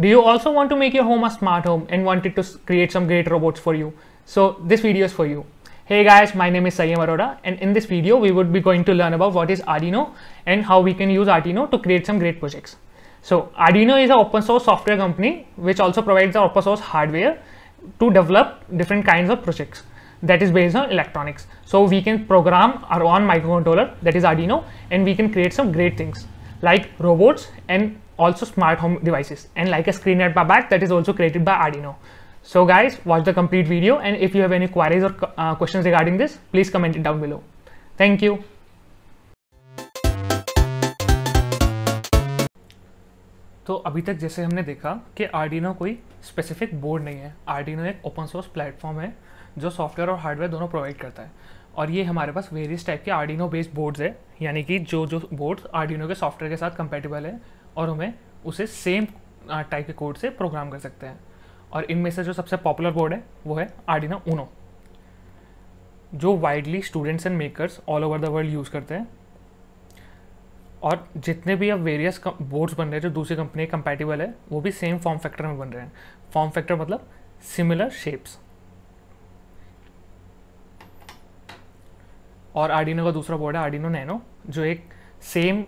Do you also want to make your home a smart home and wanted to create some great robots for you? So this video is for you. Hey guys, my name is Saiyam Arora and in this video we would be going to learn about what is Arduino and how we can use Arduino to create some great projects. So Arduino is an open source software company which also provides the open source hardware to develop different kinds of projects that is based on electronics. So we can program our own microcontroller that is Arduino and we can create some great things like robots and also smart home devices and like a screen at my back that is also created by Arduino. So guys, watch the complete video and if you have any queries or uh, questions regarding this, please comment it down below. Thank you. तो अभी तक जैसे हमने देखा कि Arduino कोई specific board नहीं है आर्डिनो एक ओपन सोर्स प्लेटफॉर्म है जो सॉफ्टवेयर और हार्डवेयर दोनों प्रोवाइड करता है और ये हमारे पास वेरियस टाइप के आर्डिनो बेस्ड बोर्ड्स है यानी कि जो जो बोर्ड्स आर्डिनो के सॉफ्टवेयर के साथ कंपेटेबल है और हमें उसे सेम टाइप के कोड से प्रोग्राम कर सकते हैं और इनमें से जो सबसे पॉपुलर बोर्ड है वो है आर्डिना ऊनो जो widely students and makers all over the world use करते हैं और जितने भी अब वेरियस बोर्ड्स बन रहे हैं जो दूसरी कंपनी कंपेटिबल है वो भी सेम फॉर्म फैक्टर में बन रहे हैं फॉर्म फैक्टर मतलब सिमिलर शेप्स और आर्डिनो का दूसरा बोर्ड है आर्डिनो नैनो जो एक सेम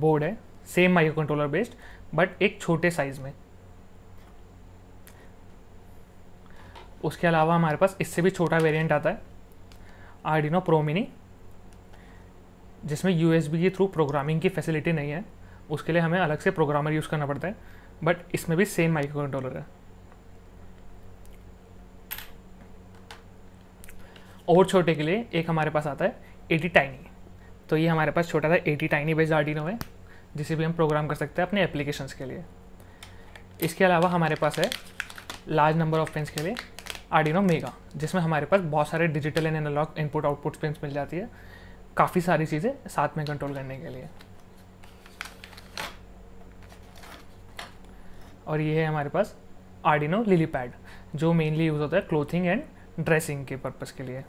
बोर्ड है same microcontroller based but एक छोटे साइज़ में उसके अलावा हमारे पास इससे भी छोटा वेरिएंट आता है प्रो प्रोमिनी जिसमें यू के थ्रू प्रोग्रामिंग की फैसिलिटी नहीं है उसके लिए हमें अलग से प्रोग्रामर यूज़ करना पड़ता है बट इसमें भी सेम माइक्रो कंट्रोलर है और छोटे के लिए एक हमारे पास आता है एटी टाइनी तो ये हमारे पास छोटा था एटी टाइनी बेस्ड आर्डिनो है जिसे भी हम प्रोग्राम कर सकते हैं अपने एप्लीकेशंस के लिए इसके अलावा हमारे पास है लार्ज नंबर ऑफ पेंस के लिए आर्डिनो मेगा जिसमें हमारे पास बहुत सारे digital and analog input output pins मिल जाती है काफ़ी सारी चीज़ें साथ में कंट्रोल करने के लिए और ये है हमारे पास आर्डिनो लिली पैड जो मेनली यूज़ होता है क्लोथिंग एंड ड्रेसिंग के पर्पज़ के लिए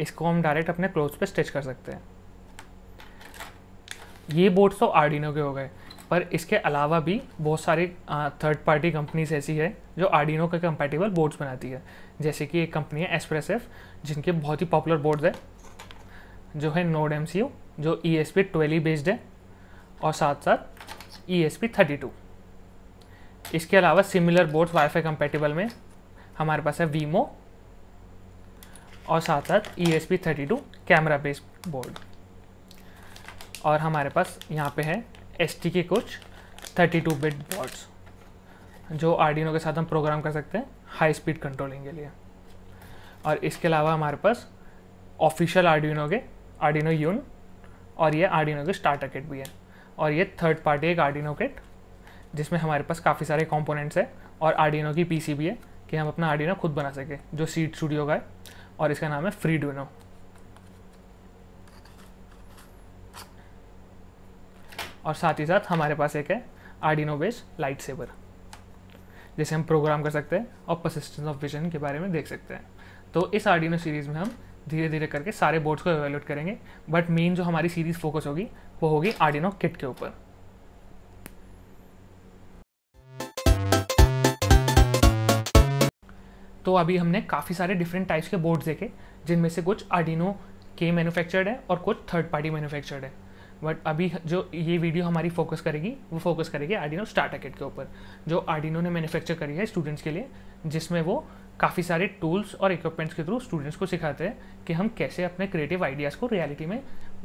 इसको हम डायरेक्ट अपने क्लोथ पे स्टिच कर सकते हैं ये बोर्ड्स तो आर्डिनो के हो गए पर इसके अलावा भी बहुत सारी थर्ड पार्टी कंपनीज ऐसी है जो आर्डिनो के कंपेटेबल बोर्ड्स बनाती है जैसे कि एक कंपनी है एसप्रेस एफ जिनके बहुत ही पॉपुलर बोर्ड्स है जो है नोड एम जो E S P twelve based है और साथ साथ E S P thirty two इसके अलावा सिमिलर बोर्ड्स वाईफाई कंपेटेबल में हमारे पास है वीमो और साथ साथ E S P thirty two camera based board और हमारे पास यहाँ पे है एस के कुछ 32 बिट बॉट्स जो आर्डिनो के साथ हम प्रोग्राम कर सकते हैं हाई स्पीड कंट्रोलिंग के लिए और इसके अलावा हमारे पास ऑफिशियल आर्डिनो के आर्डिनो यून और ये आर्डिनो के स्टार्टर किट भी है और ये थर्ड पार्टी एक आर्डिनो किट जिसमें हमारे पास काफ़ी सारे कॉम्पोनेंट्स है और आर्डिनो की पी भी है कि हम अपना आर्डिनो खुद बना सकें जो सीट स्टूडियो का है और इसका नाम है फ्रीडोनो और साथ ही साथ हमारे पास एक है आर्डिनो बेस्ड लाइट सेवर जिसे हम प्रोग्राम कर सकते हैं और परसिस्टेंस ऑफ विजन के बारे में देख सकते हैं तो इस आर्डिनो सीरीज़ में हम धीरे धीरे करके सारे बोर्ड्स को एवेल्यूट करेंगे बट मेन जो हमारी सीरीज़ फोकस होगी वो होगी आर्डिनो किट के ऊपर तो अभी हमने काफ़ी सारे डिफरेंट टाइप्स के बोर्ड्स देखे जिनमें से कुछ आर्डिनो के मैन्युफैक्चर्ड है और कुछ थर्ड पार्टी मैन्युफैक्चर्ड है बट अभी जो ये वीडियो हमारी फोकस करेगी वो फोकस करेगी आर्डिनो स्टार्टर किट के ऊपर जो आर्डिनो ने मैन्युफैक्चर करी है स्टूडेंट्स के लिए जिसमें वो काफ़ी सारे टूल्स और इक्विपमेंट्स के थ्रू स्टूडेंट्स को सिखाते हैं कि हम कैसे अपने क्रिएटिव आइडियाज़ को रियलिटी में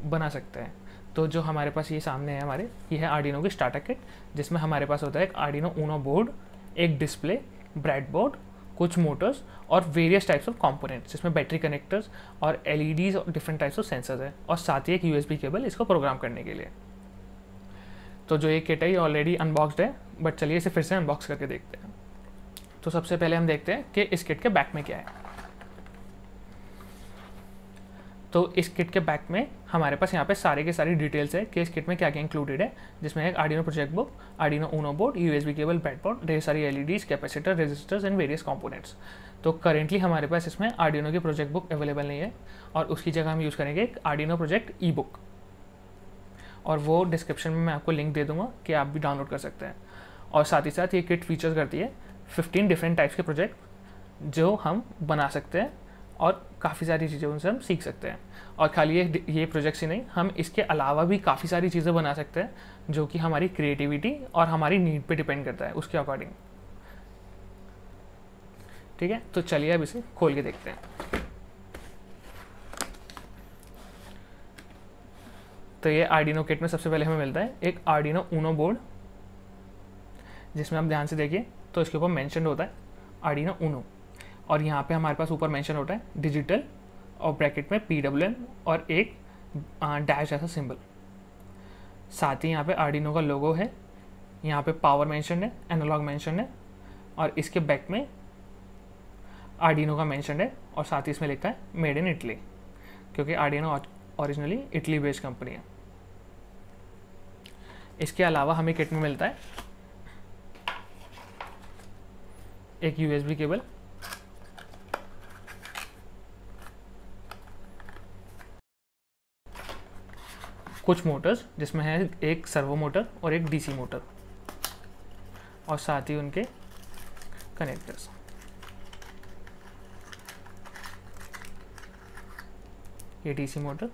बना सकते हैं तो जो हमारे पास ये सामने है हमारे ये है आर्डिनो की स्टार्टर किट जिसमें हमारे पास होता है एक आर्डिनो ऊनो बोर्ड एक डिस्प्ले ब्रेड बोर्ड कुछ मोटर्स और वेरियस टाइप्स ऑफ कॉम्पोनेंट्स जिसमें बैटरी कनेक्टर्स और एल e और डिफरेंट टाइप्स ऑफ सेंसर्स है और साथ ही एक यू केबल इसको प्रोग्राम करने के लिए तो जो ये किट है ये ऑलरेडी अनबॉक्सड है बट चलिए इसे फिर से अनबॉक्स करके देखते हैं तो सबसे पहले हम देखते हैं कि इस किट के बैक में क्या है तो इस किट के बैक में हमारे पास यहाँ पे सारे के सारी डिटेल्स है कि इस किट में क्या क्या इंक्लूडेड है जिसमें एक Arduino project book Arduino Uno board USB cable breadboard ढेर सारी LEDs capacitor resistors and various components तो करेंटली हमारे पास इसमें आर्डिनो की प्रोजेक्ट बुक अवेलेबल नहीं है और उसकी जगह हम यूज़ करेंगे एक आर्डिनो प्रोजेक्ट ई बुक और वो डिस्क्रिप्शन में मैं आपको लिंक दे दूंगा कि आप भी डाउनलोड कर सकते हैं और साथ ही साथ ये किट फीचर्स करती है 15 डिफरेंट टाइप्स के प्रोजेक्ट जो हम बना सकते हैं और काफ़ी सारी चीज़ें उनसे हम सीख सकते हैं और खाली ये ये प्रोजेक्ट्स ही नहीं हम इसके अलावा भी काफ़ी सारी चीज़ें बना सकते हैं जो कि हमारी क्रिएटिविटी और हमारी नीड पे डिपेंड करता है उसके अकॉर्डिंग ठीक है तो चलिए अब इसे खोल के देखते हैं तो ये आर्डिनो किट में सबसे पहले हमें मिलता है एक आर्डिनो ऊनो बोर्ड जिसमें आप ध्यान से देखिए तो इसके ऊपर मैंशन होता है आर्डिनो ऊनो और यहाँ पे हमारे पास ऊपर मेंशन होता है डिजिटल और ब्रैकेट में पी डब्ल्यू एम और एक डैश जैसा सिंबल साथ ही यहाँ पे आर्डिनो का लोगो है यहाँ पे पावर मेंशन है एनालॉग मेंशन है और इसके बैक में आर्डिनो का मेंशन है और साथ ही इसमें लिखता है मेड इन इटली क्योंकि Arduino originally Italy based company है इसके अलावा हमें किट में मिलता है एक यूएसबी केबल कुछ मोटर्स जिसमें है एक सर्वो मोटर और एक डीसी मोटर और साथ ही उनके कनेक्टर्स ये डीसी मोटर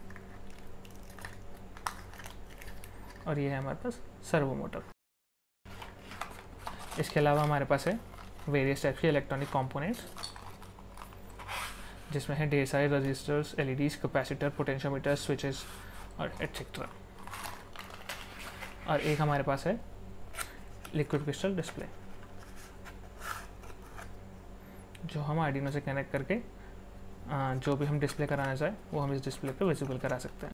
और ये है हमारे पास सर्वो मोटर इसके अलावा हमारे पास है वेरियस टाइप्स के इलेक्ट्रॉनिक कंपोनेंट्स जिसमें है ढेर सारे resistors LEDs capacitor potentiometer switches और एट्सेट्रा और एक हमारे पास है लिक्विड क्रिस्टल डिस्प्ले जो हम आर्डिनो से कनेक्ट करके जो भी हम डिस्प्ले कराना चाहें वो हम इस डिस्प्ले पे विजिबल करा सकते हैं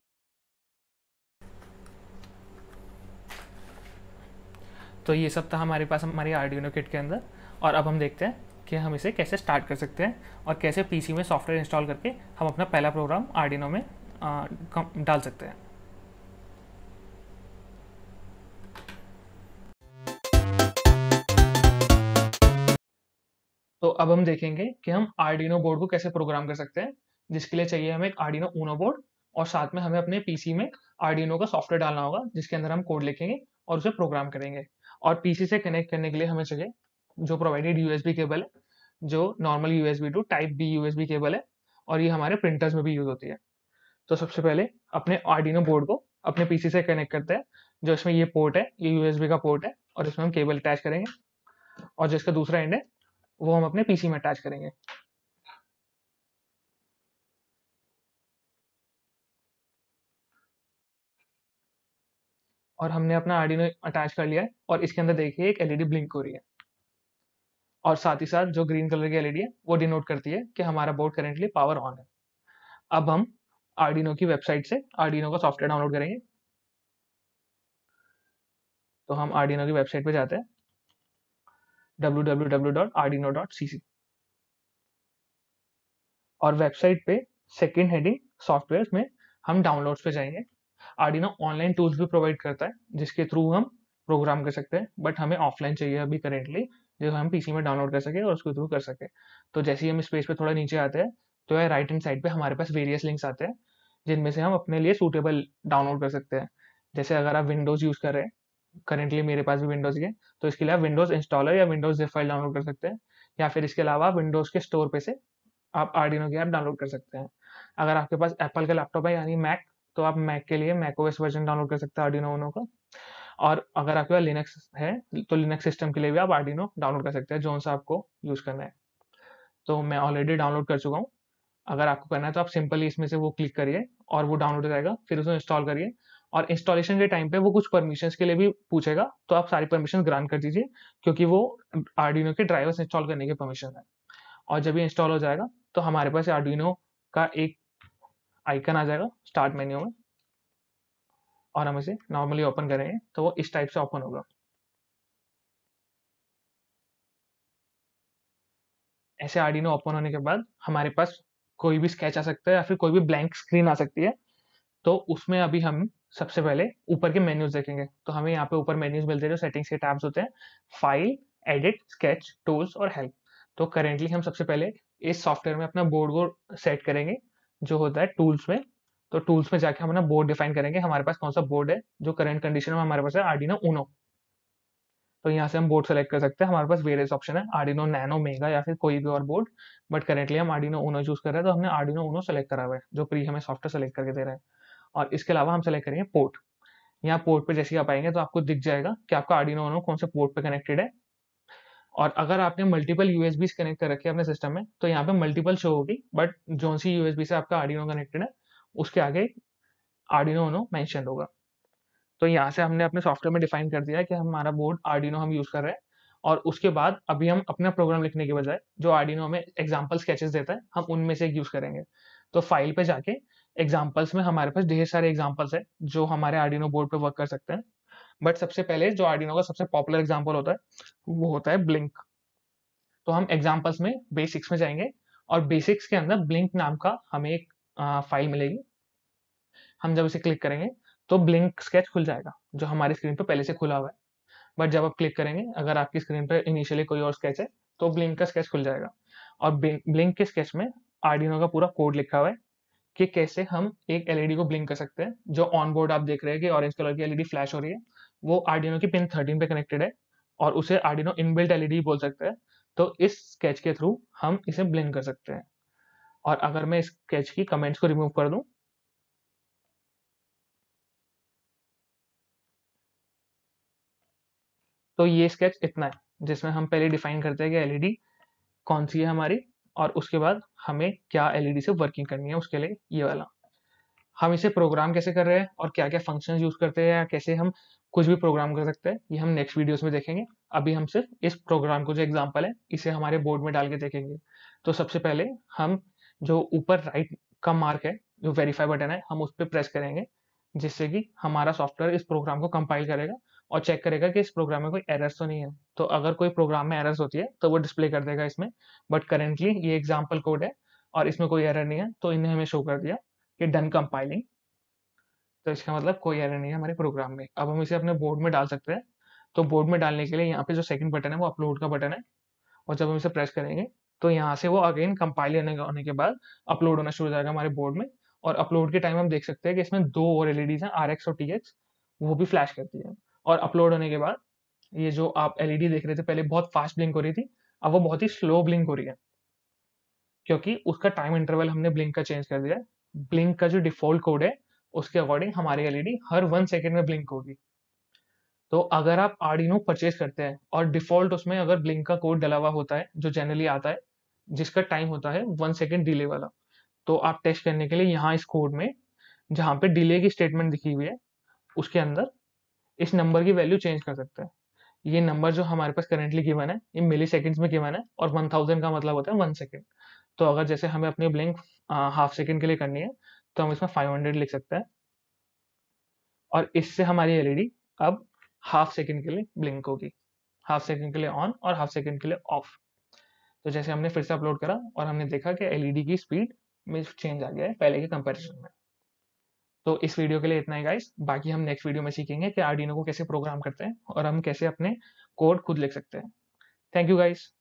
तो ये सब था हमारे पास हमारी आर्डिनो किट के अंदर और अब हम देखते हैं कि हम इसे कैसे स्टार्ट कर सकते हैं और कैसे पीसी में सॉफ्टवेयर इंस्टॉल करके हम अपना पहला प्रोग्राम आर्डिनो में डाल सकते हैं तो अब हम देखेंगे कि हम आर्डिनो बोर्ड को कैसे प्रोग्राम कर सकते हैं जिसके लिए चाहिए हमें एक आर्डिनो ऊनो बोर्ड और साथ में हमें अपने पीसी में आर्डिनो का सॉफ्टवेयर डालना होगा जिसके अंदर हम कोड लिखेंगे और उसे प्रोग्राम करेंगे और पीसी से कनेक्ट करने के लिए हमें चाहिए जो प्रोवाइडेड यूएसबी केबल है जो normal USB to type B USB cable है और ये हमारे प्रिंटर्स में भी यूज होती है तो सबसे पहले अपने आर्डिनो बोर्ड को अपने पीसी से कनेक्ट करते हैं जो इसमें ये पोर्ट है ये यूएसबी का पोर्ट है और इसमें हम केबल अटैच करेंगे और जिसका दूसरा एंड है वो हम अपने पीसी में अटैच करेंगे और हमने अपना आर्डिनो अटैच कर लिया है और इसके अंदर देखिए एक एलईडी ब्लिंक e हो रही है और साथ ही साथ जो ग्रीन कलर की एलईडी e है वो डिनोट करती है कि हमारा बोर्ड करेंटली पावर ऑन है अब हम आरडीनो की वेबसाइट से आरडीनो का सॉफ्टवेयर डाउनलोड करेंगे तो हम आरडीनो की वेबसाइट पे जाते हैं www.arduino.cc और वेबसाइट पे सेकंड हेडिंग सॉफ्टवेयर में हम डाउनलोड्स पे जाएंगे आरडीनो ऑनलाइन टूल्स भी प्रोवाइड करता है जिसके थ्रू हम प्रोग्राम कर सकते हैं बट हमें ऑफलाइन चाहिए अभी करेंटली जो हम पीसी में डाउनलोड कर सके और उसके थ्रू कर सके तो जैसे ही हम इस पेज पे थोड़ा नीचे आते हैं तो राइट हैंड साइड पे हमारे पास वेरियस लिंक्स आते हैं जिनमें से हम अपने लिए सूटेबल डाउनलोड कर सकते हैं जैसे अगर आप विंडोज़ यूज़ कर रहे हैं करेंटली मेरे पास भी विंडोज़ के तो इसके लिए आप विंडोज़ इंस्टॉलर या विंडोज़ जिप फाइल डाउनलोड कर सकते हैं या फिर इसके अलावा विंडोज़ के स्टोर पे से आप आर्डिनो की ऐप डाउनलोड कर सकते हैं अगर आपके पास एप्पल का लैपटॉप है यानी मैक तो आप मैक के लिए मैक ओएस वर्जन डाउनलोड कर सकते हैं आर्डिनो उनो का और अगर आपके पास लिनक्स है तो लिनक्स सिस्टम के लिए भी आप आर्डिनो डाउनलोड कर सकते हैं जोन सा आपको यूज़ करना है तो मैं ऑलरेडी डाउनलोड कर चुका हूँ अगर आपको करना है तो आप सिंपली इसमें से वो क्लिक करिए और वो डाउनलोड हो जाएगा फिर उसे इंस्टॉल करिए और इंस्टॉलेशन के टाइम पे वो कुछ परमिशंस के लिए भी पूछेगा तो आप सारी परमिशन ग्रांट कर दीजिए क्योंकि वो आर्डिनो के ड्राइवर्स इंस्टॉल करने के परमिशन है और जब ये इंस्टॉल हो जाएगा तो हमारे पास आर्डिनो का एक आइकन आ जाएगा स्टार्ट मेन्यू में और हम इसे नॉर्मली ओपन करेंगे तो वो इस टाइप से ओपन होगा ऐसे आर्डिनो ओपन होने के बाद हमारे पास कोई भी स्केच आ सकता है या फिर कोई भी ब्लैंक स्क्रीन आ सकती है तो उसमें अभी हम सबसे पहले ऊपर के मेन्यूज देखेंगे तो हमें यहाँ पे ऊपर मेन्यूज मिलते हैं जो सेटिंग्स के टैब्स होते हैं फाइल एडिट स्केच टूल्स और हेल्प तो करेंटली हम सबसे पहले इस सॉफ्टवेयर में अपना बोर्ड को सेट करेंगे जो होता है टूल्स में तो टूल्स में जाके हम अपना बोर्ड डिफाइन करेंगे हमारे पास कौन सा बोर्ड है जो करंट कंडीशन में हमारे पास है आर्डिनो ऊनो तो यहाँ से हम बोर्ड सेलेक्ट कर सकते हैं हमारे पास वेरियस ऑप्शन है आर्डिनो नैनो मेगा या फिर कोई भी और बोर्ड बट करेंटली हम आर्डिनो ओनो चूज कर रहे हैं तो हमने आर्डिनो ओनो सेलेक्ट करा हुआ है जो प्री हमें सॉफ्टवेयर सेलेक्ट करके दे रहा है और इसके अलावा हम सेलेक्ट करेंगे पोर्ट यहाँ पोर्ट पे जैसे आप आएंगे तो आपको दिख जाएगा कि आपका आर्डिनो ओनो कौन से पोर्ट पर कनेक्टेड है और अगर आपने मल्टीपल यूएसबी कनेक्ट कर रखे अपने सिस्टम में तो यहाँ पे मल्टीपल शो होगी बट जो सी यूएसबी से आपका आर्डिनो कनेक्टेड है उसके आगे आर्डिनो ओनो मैंशन होगा तो यहाँ से हमने अपने सॉफ्टवेयर में डिफाइन कर दिया है कि हमारा बोर्ड आर्डिनो हम यूज़ कर रहे हैं और उसके बाद अभी हम अपना प्रोग्राम लिखने के बजाय जो आर्डिनो हमें एग्जाम्पल स्केचेस देता है हम उनमें से एक यूज़ करेंगे तो फाइल पे जाके एग्जाम्पल्स में हमारे पास ढेर सारे एग्जाम्पल्स है जो हमारे आर्डिनो बोर्ड पे वर्क कर सकते हैं बट सबसे पहले जो आर्डिनो का सबसे पॉपुलर एग्जाम्पल होता है वो होता है ब्लिंक तो हम एग्जाम्पल्स में बेसिक्स में जाएंगे और बेसिक्स के अंदर ब्लिंक नाम का हमें एक फाइल मिलेगी हम जब इसे क्लिक करेंगे तो ब्लिंक स्केच खुल जाएगा जो हमारी स्क्रीन पर पहले से खुला हुआ है बट जब आप क्लिक करेंगे अगर आपकी स्क्रीन पर इनिशियली कोई और स्केच है तो ब्लिंक का स्केच खुल जाएगा और ब्लिंक के स्केच में आर्डिनो का पूरा कोड लिखा हुआ है कि कैसे हम एक एलईडी e को ब्लिंक कर सकते हैं जो ऑन बोर्ड आप देख रहे हैं कि ऑरेंज कलर की एलईडी फ्लैश e हो रही है वो आर्डिनो की पिन थर्टीन पे कनेक्टेड है और उसे आर्डिनो इनबिल्ट एलईडी बोल सकते हैं तो इस स्केच के थ्रू हम इसे ब्लिंक कर सकते हैं और अगर मैं इस स्केच की कमेंट्स को रिमूव कर दूं तो ये स्केच इतना है जिसमें हम पहले डिफाइन करते हैं कि एलईडी कौन सी है हमारी और उसके बाद हमें क्या एलईडी से वर्किंग करनी है उसके लिए ये वाला हम इसे प्रोग्राम कैसे कर रहे हैं और क्या क्या फंक्शन यूज करते हैं या कैसे हम कुछ भी प्रोग्राम कर सकते हैं ये हम नेक्स्ट वीडियोस में देखेंगे अभी हम सिर्फ इस प्रोग्राम को जो एग्जांपल है इसे हमारे बोर्ड में डाल के देखेंगे तो सबसे पहले हम जो ऊपर राइट का मार्क है जो वेरीफाई बटन है हम उस पर प्रेस करेंगे जिससे कि हमारा सॉफ्टवेयर इस प्रोग्राम को कंपाइल करेगा और चेक करेगा कि इस प्रोग्राम में कोई एरर्स तो नहीं है तो अगर कोई प्रोग्राम में एरर्स होती है तो वो डिस्प्ले कर देगा इसमें बट करेंटली ये एग्जाम्पल कोड है और इसमें कोई एरर नहीं है तो इन्हें हमें शो कर दिया कि डन कंपाइलिंग तो इसका मतलब कोई एरर नहीं है हमारे प्रोग्राम में अब हम इसे अपने बोर्ड में डाल सकते हैं तो बोर्ड में डालने के लिए यहाँ पे जो सेकंड बटन है वो अपलोड का बटन है और जब हम इसे प्रेस करेंगे तो यहाँ से वो अगेन कंपाइल होने के बाद अपलोड होना शुरू हो जाएगा हमारे बोर्ड में और अपलोड के टाइम हम देख सकते हैं कि इसमें दो और एलईडीज e हैं आर और टी वो भी फ्लैश करती है और अपलोड होने के बाद ये जो आप एलईडी e देख रहे थे पहले बहुत फास्ट ब्लिंक हो रही थी अब वो बहुत ही स्लो ब्लिंक हो रही है क्योंकि उसका टाइम इंटरवल हमने ब्लिंक का चेंज कर दिया है ब्लिंक का जो डिफॉल्ट कोड है उसके अकॉर्डिंग हमारी एलईडी हर वन सेकेंड में ब्लिंक होगी तो अगर आप आर्डिनो परचेज करते हैं और डिफॉल्ट उसमें अगर ब्लिंक का कोड डला हुआ होता है जो जनरली आता है जिसका टाइम होता है वन सेकेंड डिले वाला तो आप टेस्ट करने के लिए यहाँ इस कोड में जहाँ पे डिले की स्टेटमेंट दिखी हुई है उसके अंदर इस नंबर की वैल्यू चेंज कर सकते हैं ये नंबर जो हमारे पास करेंटली गिवन है ये मिली सेकेंड्स में गिवन है और वन थाउजेंड का मतलब होता है वन सेकेंड तो अगर जैसे हमें अपनी ब्लिंक हाफ सेकेंड के लिए करनी है तो हम इसमें फाइव हंड्रेड लिख सकते हैं और इससे हमारी एलईडी e अब हाफ सेकेंड के लिए ब्लिंक होगी हाफ सेकेंड के लिए ऑन और हाफ सेकेंड के लिए ऑफ तो जैसे हमने फिर से अपलोड करा और हमने देखा कि एलईडी e की स्पीड में चेंज आ गया है पहले के कंपेरिजन में तो इस वीडियो के लिए इतना ही गाइस बाकी हम नेक्स्ट वीडियो में सीखेंगे कि आर्डिनो को कैसे प्रोग्राम करते हैं और हम कैसे अपने कोड खुद लिख सकते हैं थैंक यू गाइस